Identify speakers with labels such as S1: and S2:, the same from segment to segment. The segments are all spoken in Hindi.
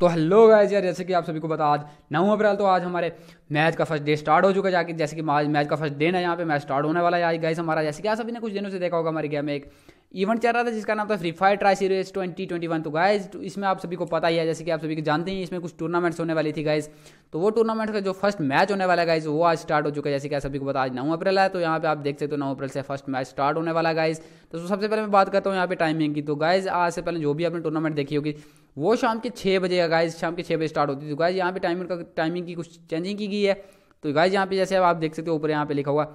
S1: तो हेलो गाइज यार जैसे कि आप सभी को बता आज नौ अप्रैल तो आज हमारे मैच का फर्स्ट डे स्टार्ट हो चुका है जाके जैसे कि आज मैच का फर्स्ट डे है यहाँ पे मैच स्टार्ट होने वाला है आज गाइज हमारा जैसे कि आप सभी ने कुछ दिनों से देखा होगा हमारे गेम में एक इवेंट चल रहा था जिसका नाम था Free Fire tri series twenty twenty one तो गाइज तो इसमें आप सभी को पता ही है जैसे कि आप सभी को जानते हैं इसमें कुछ टूर्नामेंट्स होने वाली थी गाइज तो वो टूर्नामेंट का जो फर्स्ट मैच होने वाला है गाइज वो आज स्टार्ट हो चुका है जैसे कि आप सभी को पता आज नौ अप्रैल है तो यहाँ पे आप देख सकते हो नौ अप्रैल से फर्स्ट मैच स्टार्ट होने वाला गाइज तो सबसे पहले मैं बात करता हूँ यहाँ पे टाइमिंग की तो गाइज आज से पहले जो भी आपने टूर्नामेंट देखी होगी वो शाम के छः बजे का गाइज शाम के छः बजे स्टार्ट होती थी तो गाइज यहाँ पे टाइमिंग का टाइमिंग की कुछ चेंजिंग की गई है तो गाइज यहाँ पे जैसे आप देख सकते हो ऊपर यहाँ पे लिखा हुआ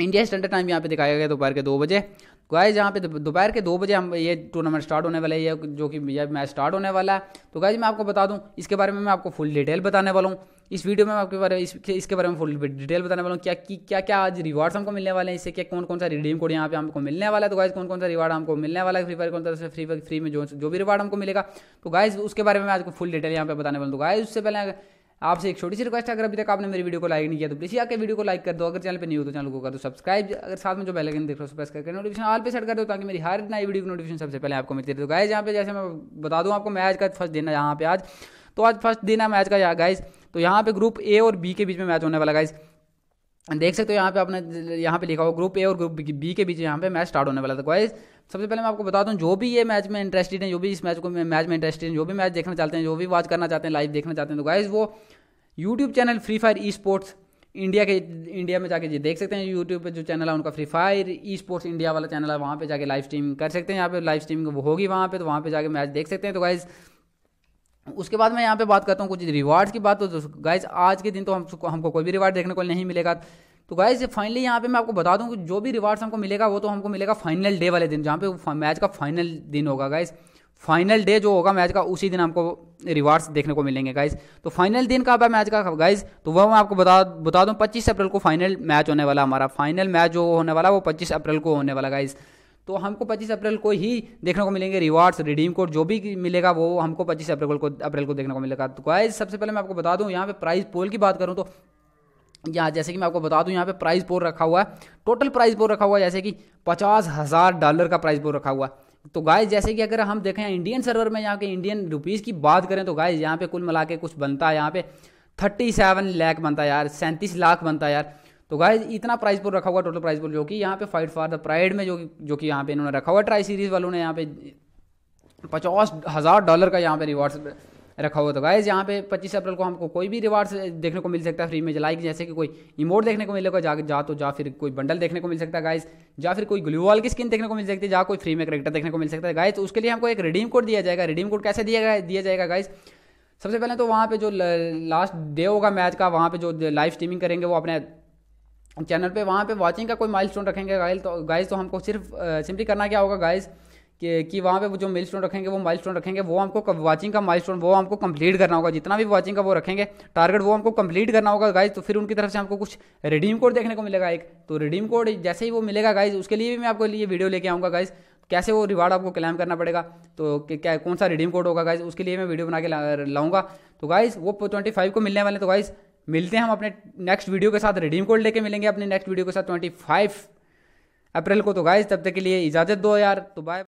S1: इंडिया स्टैंडर्ड टाइम यहाँ पे दिखाया गया दोपहर के दो बजे गाइज यहाँ पे दोपहर के दो बजे हम ये टूर्नामेंट स्टार्ट होने वाला है ये जो कि यह मैच स्टार्ट होने वाला है तो गाइज मैं आपको बता दूँ इसके बारे में मैं आपको फुल डिटेल बताने वाला हूँ इस वीडियो में मैं आपके बारे में इस, इसके बारे में फुल डिटेल बताने वाला हूँ क्या क्या क्या आज रिवार्ड्स हमको मिलने वाले हैं इससे क्या कौन कौन सा रिडीम कोड यहाँ पे हमको मिलने वाला है तो गाइज कौन कौन सा रिवार्ड हमको मिलने वाला है फ्री फायर कौन सा फ्री फ्री में जो जो भी रिवार्ड हमको मिलेगा तो गाइज उसके बारे में मैं आपको फुल डिटेल यहाँ पे बताने वाला हूँ तो गाइज उससे पहले आपसे एक छोटी सी रिक्वेस्ट है अगर अभी तक आपने मेरी वीडियो को लाइक नहीं किया तो प्लीज़ आके वीडियो को लाइक कर दो अगर चैनल पर नहीं हो तो चैनल को कर दो सब्सक्राइब अगर साथ में जो आइकन देख रहे हो प्रेस करके नोटिफिकेशन ऑल पे सेट कर दो ताकि मेरी हर नई वीडियो की नोटिफिकेशन सबसे पहले आपको मिलती रहे तो गाइज यहाँ पे जैसे मैं बता दूँ आपको मैच का फर्स्ट दिन है यहाँ पे आज तो आज फर्स्ट दिन है मैच का गाइज तो यहाँ पे ग्रुप ए और बी के बीच में मैच होने वाला गाइज़ देख सकते हो यहाँ पे आपने यहाँ पे लिखा हो ग्रुप ए और ग्रुप बी के बीच यहाँ पे मैच स्टार्ट होने वाला था गाइज सबसे पहले मैं आपको बता दूँ जो भी ये मैच में इंटरेस्टेड हैं जो भी इस मैच को मैच में इंटरेस्टेड हैं जो भी मैच देखना चाहते हैं जो भी वॉच करना चाहते हैं लाइव देखना चाहते हैं तो गाइज वो YouTube channel Free Fire esports India के इंडिया में जाके जी देख सकते हैं यूट्यूब पे जो चैनल है उनका Free Fire esports India वाला चैनल है वहाँ पे जाके लाइव स्ट्रीमिंग कर सकते हैं यहाँ पे लाइव स्ट्रीमिंग होगी वहाँ पे तो वहाँ पे जाके मैच देख सकते हैं तो गाइज़ उसके बाद मैं यहाँ पे बात करता हूँ कुछ रिवार्ड्स की बात तो गाइज आज के दिन तो हम हमको कोई भी रिवार्ड देखने को नहीं मिलेगा तो गाइज फाइनली यहाँ पे मैं आपको बता दूँ कि जो भी रिवार्ड्स हमको मिलेगा वो तो हमको मिलेगा फाइनल डे वाले दिन जहाँ पे मैच का फाइनल दिन होगा गाइज़ फाइनल डे जो होगा मैच का उसी दिन हमको रिवार्ड्स देखने को मिलेंगे गाइज तो फाइनल दिन कब है मैच का गाइज तो वह मैं आपको बता बता दूँ पच्चीस अप्रैल को फाइनल मैच होने वाला हमारा फाइनल मैच जो होने वाला वो पच्चीस अप्रैल को होने वाला गाइज़ तो हमको 25 अप्रैल को ही देखने को मिलेंगे रिवार्ड्स रिडीम कोड जो भी मिलेगा वो हमको 25 अप्रैल को अप्रैल को देखने को मिलेगा तो गाइज सबसे पहले मैं आपको बता दूं यहाँ पे प्राइस पोल की बात करूँ तो यहाँ जैसे कि मैं आपको बता दूं यहाँ पे प्राइस पोल रखा हुआ है टोटल प्राइस पोल रखा हुआ है जैसे कि पचास हज़ार डॉलर का प्राइस पोल रखा हुआ है तो गाय जैसे कि अगर हम देखें इंडियन सर्वर में यहाँ के इंडियन रुपीज़ की बात करें तो गाइज यहाँ पे कुल मिला के कुछ बनता है यहाँ पे थर्टी सेवन लैख बनता है यार सैंतीस लाख बनता है यार तो गाय इतना प्राइस पर रखा हुआ टोटल प्राइस पर जो कि यहाँ पे फाइट फॉर द प्राइड में जो जो कि यहाँ पे इन्होंने रखा हुआ ट्राई सीरीज वालों ने यहाँ पे पचास हज़ार डॉलर का यहाँ पे रिवार्ड्स रखा हुआ तो गाइज यहाँ पे 25 अप्रैल को हमको कोई भी रिवार्ड्स देखने को मिल सकता है फ्री में लाइक जैसे कि कोई इमोट देखने को मिलेगा जा, जा तो जा फिर कोई बंडल देखने को मिल सकता है गाइज या फिर कोई ग्लूवाल की स्किन देखने को मिल सकती है जहाँ कोई फ्री में करेक्टर देखने को मिल सकता है गाइज तो उसके लिए हमको एक रिडीम कोड दिया जाएगा रिडीम कोड कैसे दिया गया दिया जाएगा गाइज सबसे पहले तो वहाँ पे जो लास्ट डे होगा मैच का वहाँ पे जो लाइव स्ट्रीमिंग करेंगे वो अपने चैनल पे वहाँ पे वॉचिंग का कोई माइलस्टोन रखेंगे गाइल तो गाइज तो हमको सिर्फ सिंपली करना क्या होगा गाइज कि, कि वहाँ पे वो जो माइलस्टोन स्टोन रखेंगे वो माइल स्टोन रखेंगे वो हमको वाचिंग का माइल स्टोन वो हमको कंप्लीट करना होगा जितना भी वाचिंग का वो रखेंगे टारगेट वो हमको कंप्लीट करना होगा गाइज तो फिर उनकी तरफ से हमको कुछ रिडीम कोड देखने को मिलेगा एक तो रिडीम कोड जैसे ही वो मिलेगा गाइज उसके लिए भी मैं आपको लिए वीडियो लेके आऊँगा गाइज कैसे वो रिवार्ड आपको क्लेम करना पड़ेगा तो क्या कौन सा रिडीम कोड होगा गाइज उसके लिए मैं वीडियो बना के लाऊंगा तो गाइज वो ट्वेंटी फाइव को मिलने वाले तो गाइज़ मिलते हैं हम अपने नेक्स्ट वीडियो के साथ रिडीम कोड लेके मिलेंगे अपने नेक्स्ट वीडियो के साथ ट्वेंटी फाइव अप्रैल को तो गाइज तब तक के लिए इजाज़त दो यार तो बाय